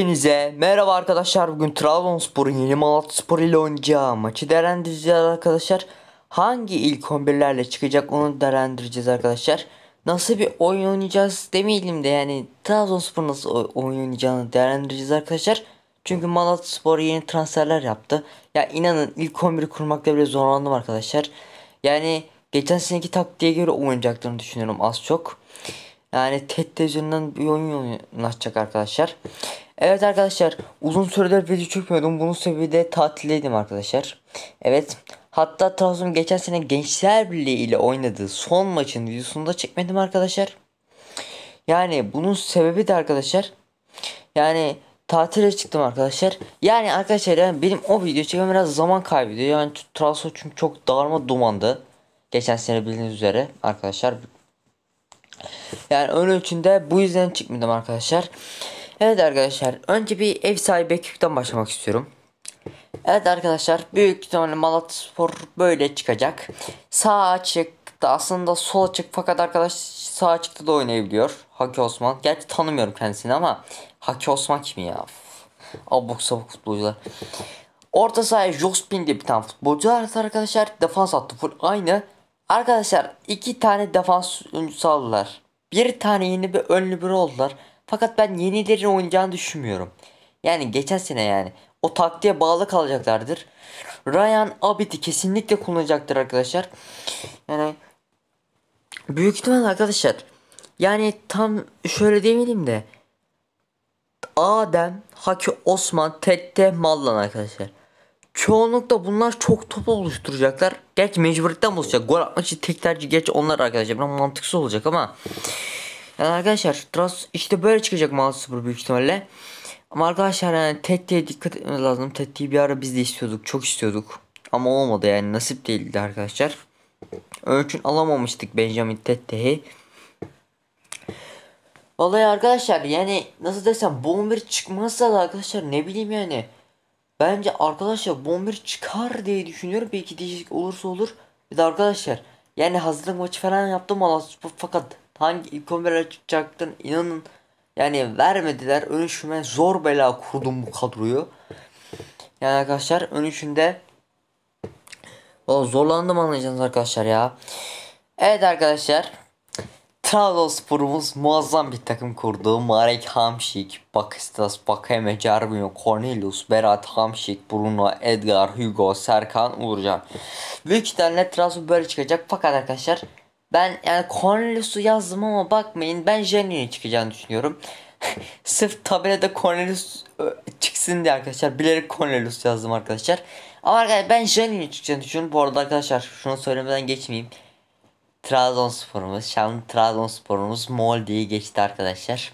Hepinize merhaba arkadaşlar. Bugün Trabzonspor'un yeni Malatyaspor ile oynayacağı maçı değerlendireceğiz arkadaşlar. Hangi ilk 11'lerle çıkacak onu değerlendireceğiz arkadaşlar. Nasıl bir oyun oynayacağız demeyelim de yani Trabzonspor nasıl oyun oynayacağını değerlendireceğiz arkadaşlar. Çünkü Malatyaspor yeni transferler yaptı. Ya inanın ilk 11'i kurmakta bile zorlandım arkadaşlar. Yani geçen seneki taktiğe göre oynayacaklarını düşünüyorum az çok. Yani TED yüzünden bir oyun oynatacak arkadaşlar. Evet arkadaşlar uzun süredir video çekmiyordum. Bunun sebebi de tatildeydim arkadaşlar. Evet hatta Trabzon geçen sene Gençler Birliği ile oynadığı son maçın videosunu da çekmedim arkadaşlar. Yani bunun sebebi de arkadaşlar. Yani tatile çıktım arkadaşlar. Yani arkadaşlar yani benim o video çekmem biraz zaman kaybediyor. Yani Trabzon çünkü çok darma dumandı. Geçen sene bildiğiniz üzere arkadaşlar. Yani ön ölçünde bu yüzden çıkmadım arkadaşlar. Evet arkadaşlar önce bir ev sahibi ekipten başlamak istiyorum. Evet arkadaşlar büyük ihtimalle Malatya Spor böyle çıkacak. Sağ açıkta aslında sol açık fakat arkadaş sağ açıkta da oynayabiliyor. Haki Osman. Gerçi tanımıyorum kendisini ama Haki Osman kim ya? Abuk sabuk futbolcular. Orta sahaya Jospin diye bir tane futbolcu var arkadaşlar. Defans attı full aynı. Arkadaşlar iki tane defans oyuncusu aldılar. Bir tane yeni bir önlü bir oldular. Fakat ben yenilerin oynayacağını düşünmüyorum. Yani geçen sene yani. O taktiğe bağlı kalacaklardır. Ryan Abit'i kesinlikle kullanacaktır arkadaşlar. Yani büyük ihtimal arkadaşlar. Yani tam şöyle demeyelim de. Adem, Haki Osman, Tette, Mallan arkadaşlar. Çoğunlukla bunlar çok top oluşturacaklar. Gerçi mecburiyetten buluşacak Gol atmak için tek tercih geç onlar arkadaşlar. Biraz mantıksız olacak ama yani arkadaşlar Trust işte böyle çıkacak mouse super büyük ihtimalle. Ama arkadaşlar yani Tetti'ye dikkat etmemiz lazım. Tetti'yi bir ara biz de istiyorduk. Çok istiyorduk. Ama olmadı yani nasip değildi arkadaşlar. Ölçün alamamıştık Benjamin Tetti'yi. Vallahi arkadaşlar yani nasıl desem bomber çıkmazsa da arkadaşlar ne bileyim yani. Bence arkadaşlar bomber çıkar diye düşünüyorum. Belki değişik olursa olur. Bir de arkadaşlar yani hazırlık maçı falan yaptım Allah fakat hangi e-commerce açacaktın inanın yani vermediler. Ön üçüme zor bela kurdum bu kadroyu. Yani arkadaşlar ön üçünde zorlandım anlayacağınız arkadaşlar ya. Evet arkadaşlar. Trabzonspor'umuz muazzam bir takım kurdu. Marek Hamşik, Bakistas, Bakeme, Cervinho, Cornelius, Berat Hamşik, Bruno, Edgar, Hugo, Serkan, Uğurcan. Büyük ihtimalle Trabzon böyle çıkacak. Fakat arkadaşlar ben yani Cornelius'u yazdım ama bakmayın ben Janio'ya çıkacağını düşünüyorum. Sırf tabelada Cornelius çıksın diye arkadaşlar. Bilerek Cornelius yazdım arkadaşlar. Ama arkadaşlar ben Janio'ya çıkacağını düşünüyorum. Bu arada arkadaşlar şunu söylemeden geçmeyeyim. Trabzonspor'umuz, Şanlı Trabzonspor'umuz Mol diye geçti arkadaşlar.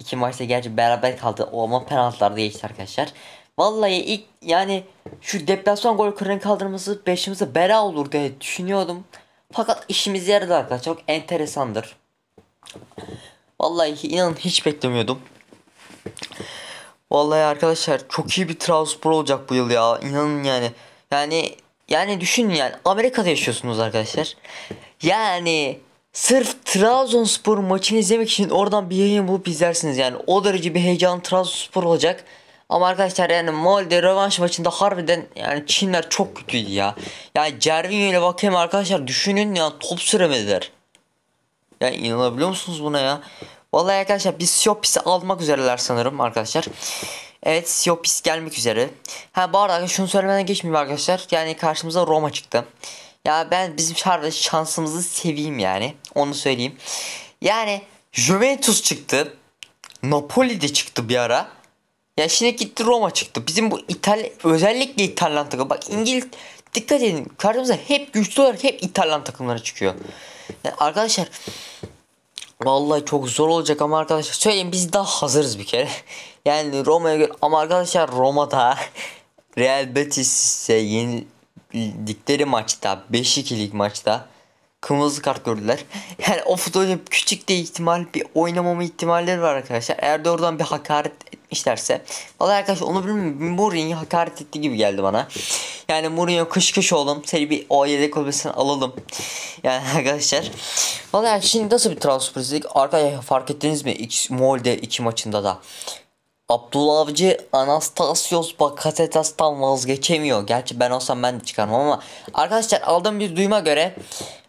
İki maçta gerçi beraber kaldı ama penaltılarda geçti arkadaşlar. Vallahi ilk yani şu deplasman gol kırın kaldırması beşimize bela olur diye düşünüyordum. Fakat işimiz yaradı arkadaşlar. Çok enteresandır. Vallahi inanın hiç beklemiyordum. Vallahi arkadaşlar çok iyi bir Trabzonspor olacak bu yıl ya. İnanın yani. Yani yani düşünün yani Amerika'da yaşıyorsunuz arkadaşlar. Yani sırf Trabzonspor maçını izlemek için oradan bir yayın bulup izlersiniz yani. O derece bir heyecan Trabzonspor olacak. Ama arkadaşlar yani Molde rövanş maçında harbiden yani Çinler çok kötüydü ya. Yani Cervinho ile bakayım arkadaşlar düşünün ya top süremediler. Ya inanabiliyor musunuz buna ya? Vallahi arkadaşlar biz Siopis'i almak üzereler sanırım arkadaşlar. Evet Siopis gelmek üzere. Ha bu arada şunu söylemeden geçmeyeyim arkadaşlar. Yani karşımıza Roma çıktı. Ya ben bizim şarjda şansımızı seveyim yani. Onu söyleyeyim. Yani Juventus çıktı. Napoli de çıktı bir ara. Ya şimdi gitti Roma çıktı. Bizim bu İtalya özellikle İtalyan takım. Bak İngiliz dikkat edin. Karşımıza hep güçlü olarak hep İtalyan takımları çıkıyor. Yani arkadaşlar Vallahi çok zor olacak ama arkadaşlar söyleyeyim biz daha hazırız bir kere. Yani Roma'ya göre ama arkadaşlar Roma'da Real Betis'e yenildikleri maçta 5-2'lik maçta kırmızı kart gördüler. Yani o futbolcu küçük de ihtimal bir oynamama ihtimalleri var arkadaşlar. Eğer doğrudan bir hakaret işlerse. Valla arkadaşlar onu bilmiyorum. Mourinho hakaret etti gibi geldi bana. Yani Mourinho kış kış oğlum. Seni bir o yedek kulübesinden alalım. Yani arkadaşlar. Valla yani şimdi nasıl bir transfer izledik? Arkadaşlar fark ettiniz mi? İki, Molde iki maçında da. Abdullah Avcı Anastasios Bakasetas'tan vazgeçemiyor. Gerçi ben olsam ben de çıkarmam ama. Arkadaşlar aldığım bir duyma göre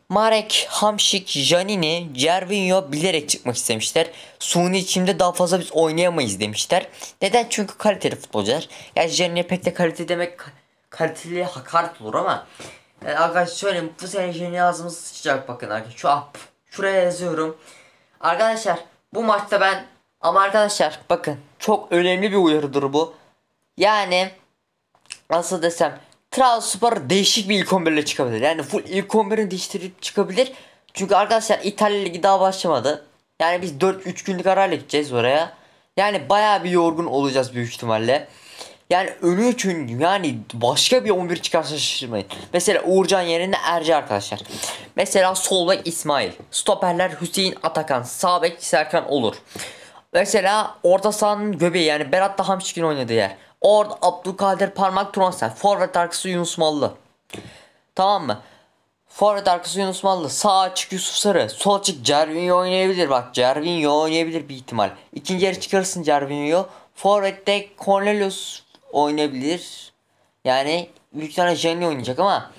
Marek, Hamşik, Janini, Cervinho bilerek çıkmak istemişler. Suni içimde daha fazla biz oynayamayız demişler. Neden? Çünkü kaliteli futbolcular. Yani Janini pek de kalite demek kaliteli hakaret olur ama yani e, arkadaşlar söyleyeyim bu sene Janini ağzımız sıçacak bakın arkadaşlar. Şu app şuraya yazıyorum. Arkadaşlar bu maçta ben ama arkadaşlar bakın çok önemli bir uyarıdır bu. Yani nasıl desem Trabzonspor değişik bir ilk 11 ile çıkabilir. Yani full ilk 11'ini değiştirip çıkabilir. Çünkü arkadaşlar İtalya Ligi daha başlamadı. Yani biz 4-3 günlük arayla gideceğiz oraya. Yani baya bir yorgun olacağız büyük ihtimalle. Yani önü için yani başka bir 11 çıkarsa şaşırmayın. Mesela Uğurcan yerine Erce arkadaşlar. Mesela sol bek İsmail. Stoperler Hüseyin Atakan. Sağ bek Serkan olur. Mesela orta sahanın göbeği yani Berat da Hamşik'in oynadığı yer. Orada Abdülkadir Parmak Tronsel. Forvet arkası Yunus Mallı. Tamam mı? Forvet arkası Yunus Mallı. Sağ açık Yusuf Sarı. Sol açık Cervinho oynayabilir. Bak Cervinho oynayabilir bir ihtimal. İkinci yarı çıkarırsın Cervinho. Forvet'te Cornelius oynayabilir. Yani büyük tane Jenny oynayacak ama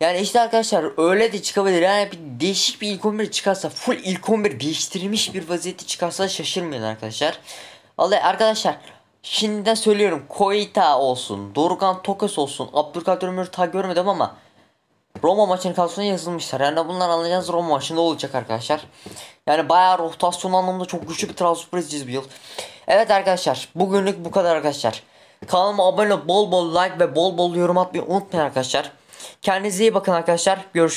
yani işte arkadaşlar öyle de çıkabilir. Yani bir değişik bir ilk 11 çıkarsa full ilk 11 değiştirilmiş bir vaziyette çıkarsa şaşırmayın arkadaşlar. Vallahi arkadaşlar şimdiden söylüyorum Koita olsun, Dorukan, Tokes olsun, Abdurkadir Ömür ta görmedim ama Roma maçının kadrosuna yazılmışlar. Yani bunlar anlayacağınız Roma maçında olacak arkadaşlar. Yani bayağı rotasyon anlamında çok güçlü bir transfer edeceğiz bu yıl. Evet arkadaşlar bugünlük bu kadar arkadaşlar. Kanalıma abone ol, bol bol like ve bol bol yorum atmayı unutmayın arkadaşlar. Kendinize iyi bakın arkadaşlar. Görüşürüz.